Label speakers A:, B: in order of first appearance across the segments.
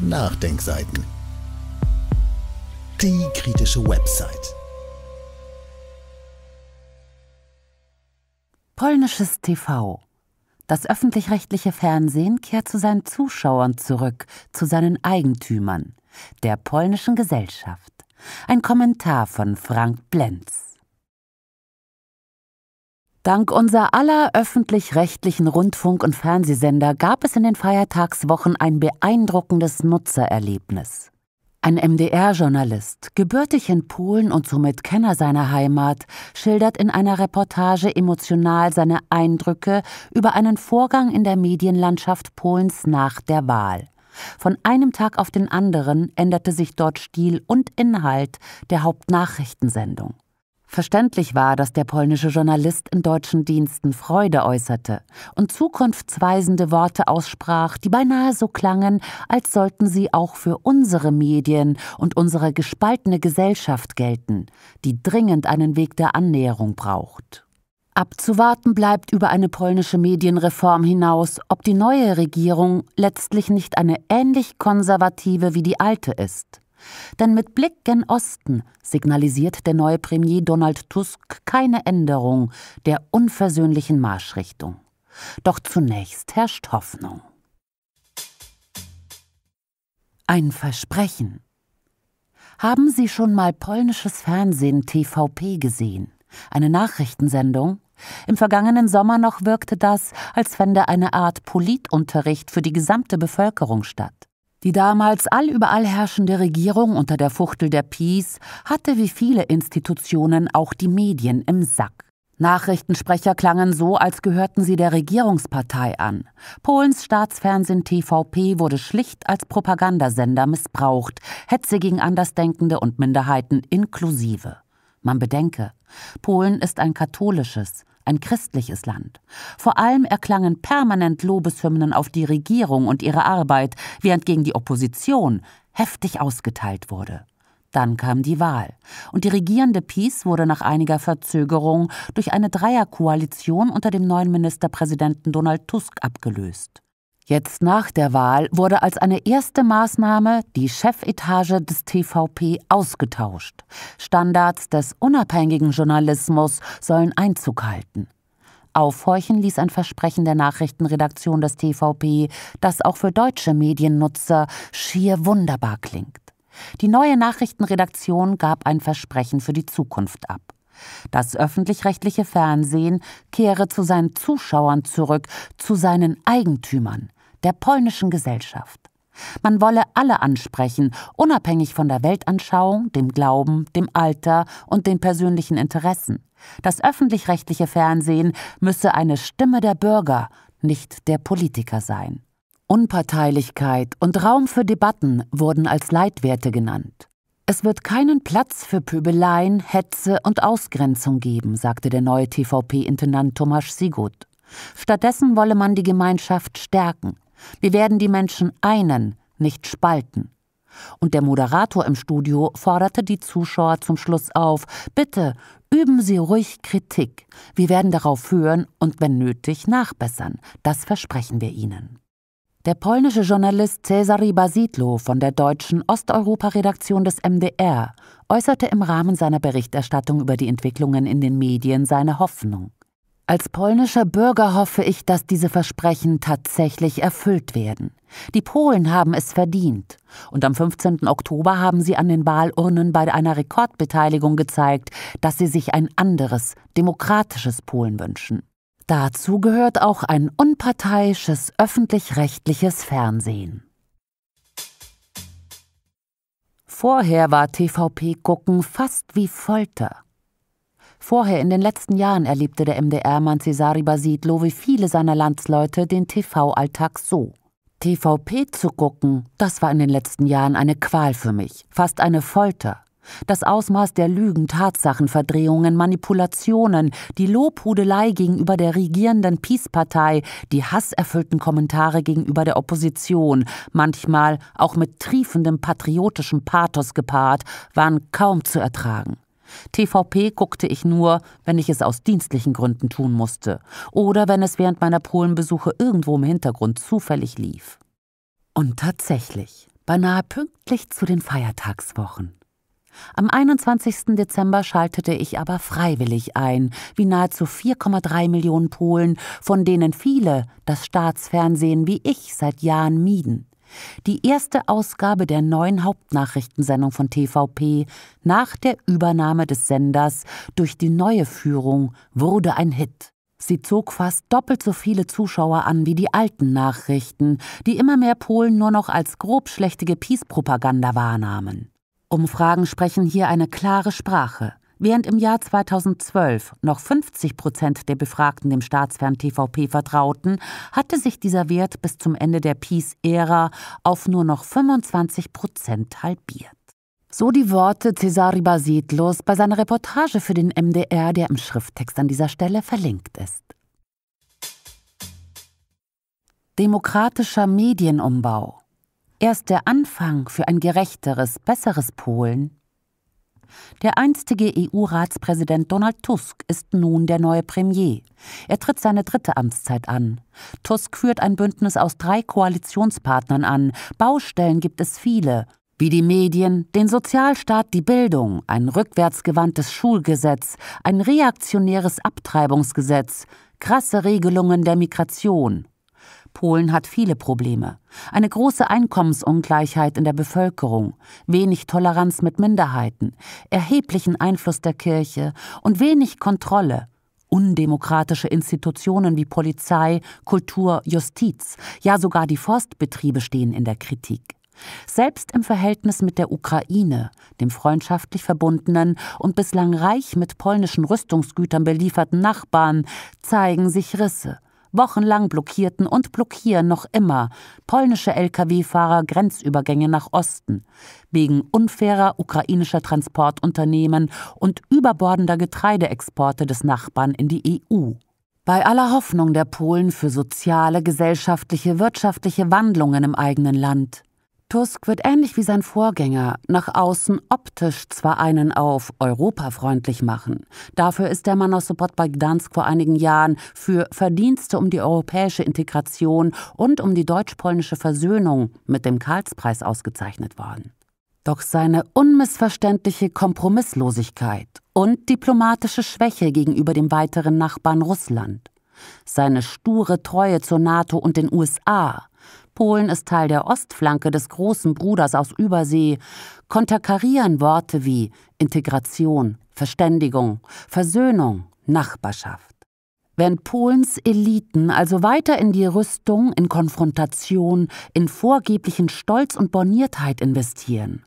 A: Nachdenkseiten. Die kritische Website. Polnisches TV. Das öffentlich-rechtliche Fernsehen kehrt zu seinen Zuschauern zurück, zu seinen Eigentümern, der polnischen Gesellschaft. Ein Kommentar von Frank Blenz. Dank unser aller öffentlich-rechtlichen Rundfunk- und Fernsehsender gab es in den Feiertagswochen ein beeindruckendes Nutzererlebnis. Ein MDR-Journalist, gebürtig in Polen und somit Kenner seiner Heimat, schildert in einer Reportage emotional seine Eindrücke über einen Vorgang in der Medienlandschaft Polens nach der Wahl. Von einem Tag auf den anderen änderte sich dort Stil und Inhalt der Hauptnachrichtensendung. Verständlich war, dass der polnische Journalist in deutschen Diensten Freude äußerte und zukunftsweisende Worte aussprach, die beinahe so klangen, als sollten sie auch für unsere Medien und unsere gespaltene Gesellschaft gelten, die dringend einen Weg der Annäherung braucht. Abzuwarten bleibt über eine polnische Medienreform hinaus, ob die neue Regierung letztlich nicht eine ähnlich konservative wie die alte ist. Denn mit Blick gen Osten signalisiert der neue Premier Donald Tusk keine Änderung der unversöhnlichen Marschrichtung. Doch zunächst herrscht Hoffnung. Ein Versprechen. Haben Sie schon mal polnisches Fernsehen TVP gesehen? Eine Nachrichtensendung? Im vergangenen Sommer noch wirkte das, als fände eine Art Politunterricht für die gesamte Bevölkerung statt. Die damals allüberall herrschende Regierung unter der Fuchtel der Peace hatte wie viele Institutionen auch die Medien im Sack. Nachrichtensprecher klangen so, als gehörten sie der Regierungspartei an. Polens Staatsfernsehen TVP wurde schlicht als Propagandasender missbraucht, Hetze gegen Andersdenkende und Minderheiten inklusive. Man bedenke, Polen ist ein katholisches, ein christliches Land. Vor allem erklangen permanent Lobeshymnen auf die Regierung und ihre Arbeit, während gegen die Opposition heftig ausgeteilt wurde. Dann kam die Wahl, und die regierende PiS wurde nach einiger Verzögerung durch eine Dreierkoalition unter dem neuen Ministerpräsidenten Donald Tusk abgelöst. Jetzt nach der Wahl wurde als eine erste Maßnahme die Chefetage des TVP ausgetauscht. Standards des unabhängigen Journalismus sollen Einzug halten. Aufhorchen ließ ein Versprechen der Nachrichtenredaktion des TVP, das auch für deutsche Mediennutzer schier wunderbar klingt. Die neue Nachrichtenredaktion gab ein Versprechen für die Zukunft ab. Das öffentlich-rechtliche Fernsehen kehre zu seinen Zuschauern zurück, zu seinen Eigentümern, der polnischen Gesellschaft. Man wolle alle ansprechen, unabhängig von der Weltanschauung, dem Glauben, dem Alter und den persönlichen Interessen. Das öffentlich-rechtliche Fernsehen müsse eine Stimme der Bürger, nicht der Politiker sein. Unparteilichkeit und Raum für Debatten wurden als Leitwerte genannt. Es wird keinen Platz für Pöbeleien, Hetze und Ausgrenzung geben, sagte der neue TVP-Intendant Tomasz Sigurd. Stattdessen wolle man die Gemeinschaft stärken. Wir werden die Menschen einen, nicht spalten. Und der Moderator im Studio forderte die Zuschauer zum Schluss auf, bitte üben Sie ruhig Kritik. Wir werden darauf hören und wenn nötig nachbessern. Das versprechen wir Ihnen. Der polnische Journalist Cezary Basidlo von der deutschen Osteuropa-Redaktion des MDR äußerte im Rahmen seiner Berichterstattung über die Entwicklungen in den Medien seine Hoffnung. Als polnischer Bürger hoffe ich, dass diese Versprechen tatsächlich erfüllt werden. Die Polen haben es verdient. Und am 15. Oktober haben sie an den Wahlurnen bei einer Rekordbeteiligung gezeigt, dass sie sich ein anderes, demokratisches Polen wünschen. Dazu gehört auch ein unparteiisches öffentlich-rechtliches Fernsehen. Vorher war TVP-Gucken fast wie Folter. Vorher in den letzten Jahren erlebte der MDR-Mann Cesari Basidlo wie viele seiner Landsleute den TV-Alltag so. TVP zu gucken, das war in den letzten Jahren eine Qual für mich, fast eine Folter. Das Ausmaß der Lügen, Tatsachenverdrehungen, Manipulationen, die Lobhudelei gegenüber der regierenden Peace-Partei, die hasserfüllten Kommentare gegenüber der Opposition, manchmal auch mit triefendem patriotischem Pathos gepaart, waren kaum zu ertragen. TVP guckte ich nur, wenn ich es aus dienstlichen Gründen tun musste oder wenn es während meiner Polenbesuche irgendwo im Hintergrund zufällig lief. Und tatsächlich, beinahe pünktlich zu den Feiertagswochen, am 21. Dezember schaltete ich aber freiwillig ein, wie nahezu 4,3 Millionen Polen, von denen viele das Staatsfernsehen wie ich seit Jahren mieden. Die erste Ausgabe der neuen Hauptnachrichtensendung von TVP nach der Übernahme des Senders durch die neue Führung wurde ein Hit. Sie zog fast doppelt so viele Zuschauer an wie die alten Nachrichten, die immer mehr Polen nur noch als grobschlächtige Peace-Propaganda wahrnahmen. Umfragen sprechen hier eine klare Sprache. Während im Jahr 2012 noch 50 Prozent der Befragten dem staatsfern TVP vertrauten, hatte sich dieser Wert bis zum Ende der Peace-Ära auf nur noch 25 Prozent halbiert. So die Worte Cesari Basidlos bei seiner Reportage für den MDR, der im Schrifttext an dieser Stelle verlinkt ist. Demokratischer Medienumbau erst der Anfang für ein gerechteres, besseres Polen? Der einstige EU-Ratspräsident Donald Tusk ist nun der neue Premier. Er tritt seine dritte Amtszeit an. Tusk führt ein Bündnis aus drei Koalitionspartnern an. Baustellen gibt es viele, wie die Medien, den Sozialstaat, die Bildung, ein rückwärtsgewandtes Schulgesetz, ein reaktionäres Abtreibungsgesetz, krasse Regelungen der Migration, Polen hat viele Probleme. Eine große Einkommensungleichheit in der Bevölkerung, wenig Toleranz mit Minderheiten, erheblichen Einfluss der Kirche und wenig Kontrolle, undemokratische Institutionen wie Polizei, Kultur, Justiz, ja sogar die Forstbetriebe stehen in der Kritik. Selbst im Verhältnis mit der Ukraine, dem freundschaftlich verbundenen und bislang reich mit polnischen Rüstungsgütern belieferten Nachbarn, zeigen sich Risse. Wochenlang blockierten und blockieren noch immer polnische Lkw-Fahrer Grenzübergänge nach Osten wegen unfairer ukrainischer Transportunternehmen und überbordender Getreideexporte des Nachbarn in die EU. Bei aller Hoffnung der Polen für soziale, gesellschaftliche, wirtschaftliche Wandlungen im eigenen Land Tusk wird ähnlich wie sein Vorgänger nach außen optisch zwar einen auf europafreundlich machen, dafür ist der Mann aus Sobot bei Gdansk vor einigen Jahren für Verdienste um die europäische Integration und um die deutsch-polnische Versöhnung mit dem Karlspreis ausgezeichnet worden. Doch seine unmissverständliche Kompromisslosigkeit und diplomatische Schwäche gegenüber dem weiteren Nachbarn Russland, seine sture Treue zur NATO und den USA Polen ist Teil der Ostflanke des großen Bruders aus Übersee, konterkarieren Worte wie Integration, Verständigung, Versöhnung, Nachbarschaft. Während Polens Eliten also weiter in die Rüstung, in Konfrontation, in vorgeblichen Stolz und Borniertheit investieren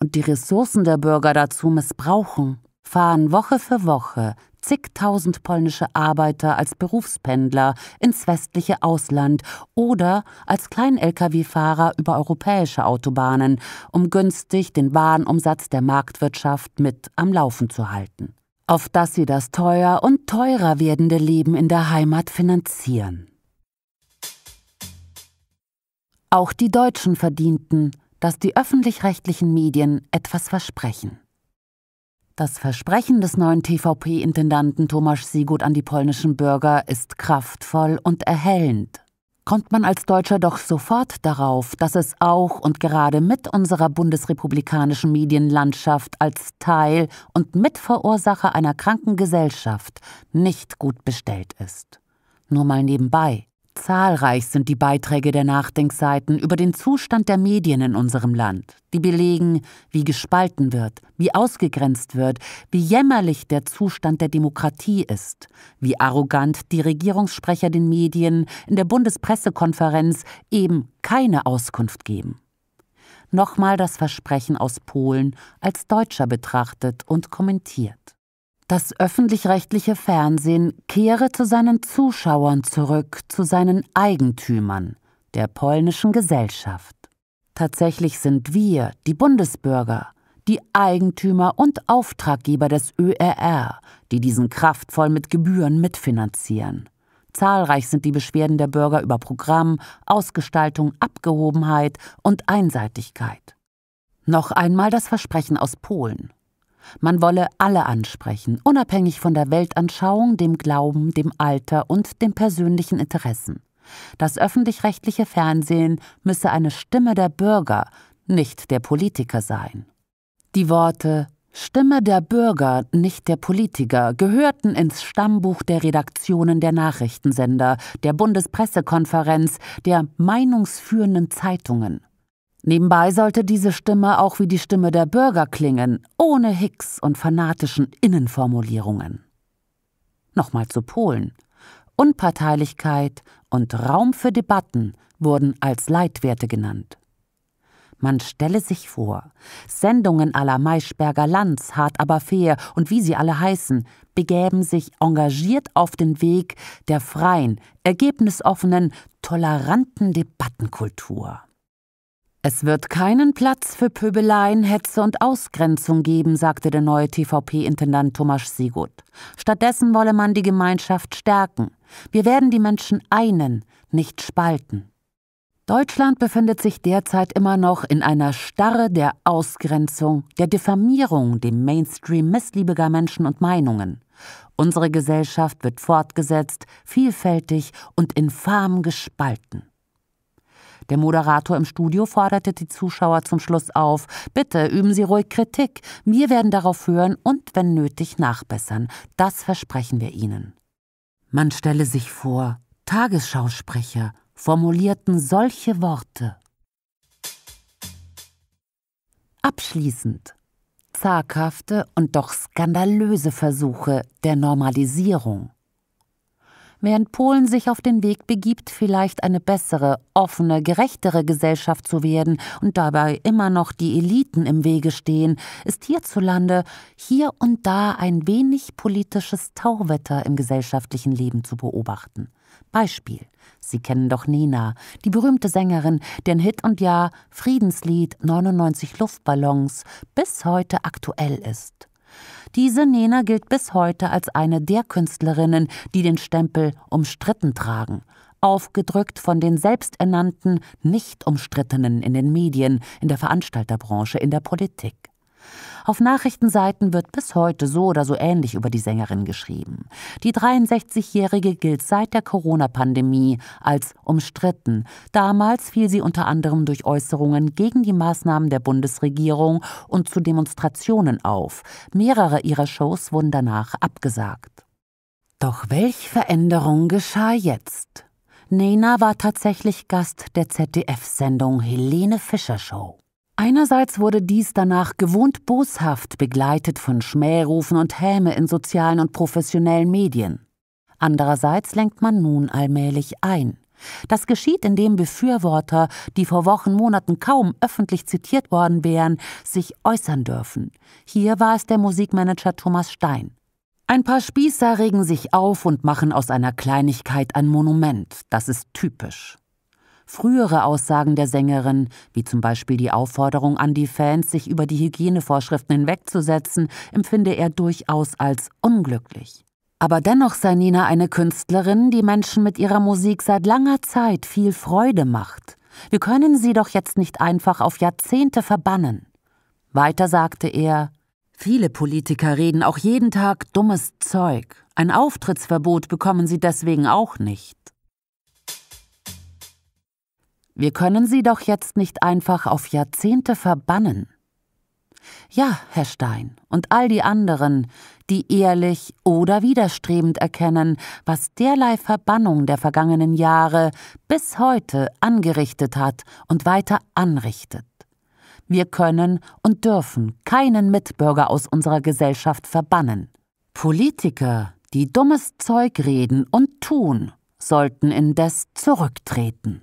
A: und die Ressourcen der Bürger dazu missbrauchen, fahren Woche für Woche zigtausend polnische Arbeiter als Berufspendler ins westliche Ausland oder als Klein-Lkw-Fahrer über europäische Autobahnen, um günstig den Warenumsatz der Marktwirtschaft mit am Laufen zu halten, auf dass sie das teuer und teurer werdende Leben in der Heimat finanzieren. Auch die Deutschen verdienten, dass die öffentlich-rechtlichen Medien etwas versprechen. Das Versprechen des neuen TVP-Intendanten Tomasz Sigurd an die polnischen Bürger ist kraftvoll und erhellend. Kommt man als Deutscher doch sofort darauf, dass es auch und gerade mit unserer bundesrepublikanischen Medienlandschaft als Teil und Mitverursacher einer kranken Gesellschaft nicht gut bestellt ist. Nur mal nebenbei. Zahlreich sind die Beiträge der Nachdenkseiten über den Zustand der Medien in unserem Land, die belegen, wie gespalten wird, wie ausgegrenzt wird, wie jämmerlich der Zustand der Demokratie ist, wie arrogant die Regierungssprecher den Medien in der Bundespressekonferenz eben keine Auskunft geben. Nochmal das Versprechen aus Polen als Deutscher betrachtet und kommentiert. Das öffentlich-rechtliche Fernsehen kehre zu seinen Zuschauern zurück, zu seinen Eigentümern, der polnischen Gesellschaft. Tatsächlich sind wir, die Bundesbürger, die Eigentümer und Auftraggeber des ÖRR, die diesen kraftvoll mit Gebühren mitfinanzieren. Zahlreich sind die Beschwerden der Bürger über Programm, Ausgestaltung, Abgehobenheit und Einseitigkeit. Noch einmal das Versprechen aus Polen. Man wolle alle ansprechen, unabhängig von der Weltanschauung, dem Glauben, dem Alter und den persönlichen Interessen. Das öffentlich-rechtliche Fernsehen müsse eine Stimme der Bürger, nicht der Politiker sein. Die Worte Stimme der Bürger, nicht der Politiker gehörten ins Stammbuch der Redaktionen der Nachrichtensender, der Bundespressekonferenz, der meinungsführenden Zeitungen. Nebenbei sollte diese Stimme auch wie die Stimme der Bürger klingen, ohne Hicks und fanatischen Innenformulierungen. Nochmal zu Polen. Unparteilichkeit und Raum für Debatten wurden als Leitwerte genannt. Man stelle sich vor, Sendungen aller Maischberger Lanz, hart aber fair und wie sie alle heißen, begäben sich engagiert auf den Weg der freien, ergebnisoffenen, toleranten Debattenkultur. Es wird keinen Platz für Pöbeleien, Hetze und Ausgrenzung geben, sagte der neue TVP-Intendant Thomas Sigurd. Stattdessen wolle man die Gemeinschaft stärken. Wir werden die Menschen einen, nicht spalten. Deutschland befindet sich derzeit immer noch in einer Starre der Ausgrenzung, der Diffamierung, dem Mainstream missliebiger Menschen und Meinungen. Unsere Gesellschaft wird fortgesetzt, vielfältig und infam gespalten. Der Moderator im Studio forderte die Zuschauer zum Schluss auf, bitte üben Sie ruhig Kritik, wir werden darauf hören und wenn nötig nachbessern, das versprechen wir Ihnen. Man stelle sich vor, Tagesschausprecher formulierten solche Worte. Abschließend zaghafte und doch skandalöse Versuche der Normalisierung während Polen sich auf den Weg begibt, vielleicht eine bessere, offene, gerechtere Gesellschaft zu werden und dabei immer noch die Eliten im Wege stehen, ist hierzulande hier und da ein wenig politisches Tauwetter im gesellschaftlichen Leben zu beobachten. Beispiel. Sie kennen doch Nina, die berühmte Sängerin, deren Hit und Jahr Friedenslied 99 Luftballons bis heute aktuell ist. Diese Nena gilt bis heute als eine der Künstlerinnen, die den Stempel umstritten tragen. Aufgedrückt von den selbsternannten, nicht umstrittenen in den Medien, in der Veranstalterbranche, in der Politik. Auf Nachrichtenseiten wird bis heute so oder so ähnlich über die Sängerin geschrieben. Die 63-Jährige gilt seit der Corona-Pandemie als umstritten. Damals fiel sie unter anderem durch Äußerungen gegen die Maßnahmen der Bundesregierung und zu Demonstrationen auf. Mehrere ihrer Shows wurden danach abgesagt. Doch welch Veränderung geschah jetzt? Nena war tatsächlich Gast der ZDF-Sendung Helene Fischer Show. Einerseits wurde dies danach gewohnt boshaft begleitet von Schmährufen und Häme in sozialen und professionellen Medien. Andererseits lenkt man nun allmählich ein. Das geschieht, indem Befürworter, die vor Wochen, Monaten kaum öffentlich zitiert worden wären, sich äußern dürfen. Hier war es der Musikmanager Thomas Stein. Ein paar Spießer regen sich auf und machen aus einer Kleinigkeit ein Monument. Das ist typisch. Frühere Aussagen der Sängerin, wie zum Beispiel die Aufforderung an die Fans, sich über die Hygienevorschriften hinwegzusetzen, empfinde er durchaus als unglücklich. Aber dennoch sei Nina eine Künstlerin, die Menschen mit ihrer Musik seit langer Zeit viel Freude macht. Wir können sie doch jetzt nicht einfach auf Jahrzehnte verbannen. Weiter sagte er, Viele Politiker reden auch jeden Tag dummes Zeug. Ein Auftrittsverbot bekommen sie deswegen auch nicht. Wir können sie doch jetzt nicht einfach auf Jahrzehnte verbannen. Ja, Herr Stein, und all die anderen, die ehrlich oder widerstrebend erkennen, was derlei Verbannung der vergangenen Jahre bis heute angerichtet hat und weiter anrichtet. Wir können und dürfen keinen Mitbürger aus unserer Gesellschaft verbannen. Politiker, die dummes Zeug reden und tun, sollten indes zurücktreten.